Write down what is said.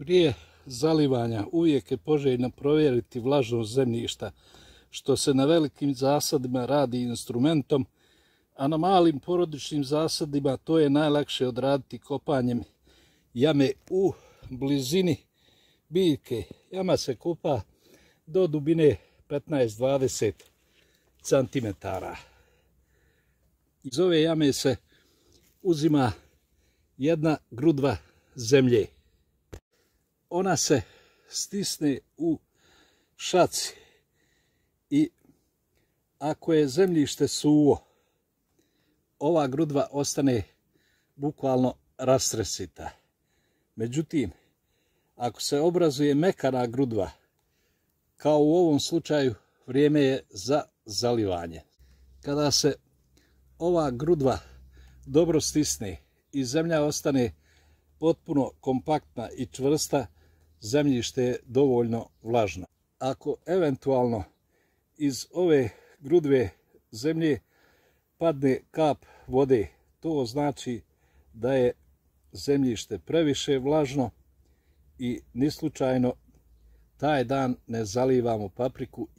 Prije zalivanja uvijek je poželjno provjeriti vlažnost zemljišta, što se na velikim zasadima radi instrumentom, a na malim porodičnim zasadima to je najlakše odraditi kopanjem jame u blizini biljke. Jama se kupa do dubine 15-20 cm. Iz ove jame se uzima jedna grudva zemlje ona se stisne u šaci i ako je zemljište suvo, ova grudva ostane bukvalno rastresita. Međutim, ako se obrazuje mekana grudva, kao u ovom slučaju vrijeme je za zalivanje. Kada se ova grudva dobro stisne i zemlja ostane potpuno kompaktna i čvrsta, zemljište je dovoljno vlažno. Ako eventualno iz ove grudve zemlje padne kap vode, to znači da je zemljište previše vlažno i ni slučajno taj dan ne zalivamo papriku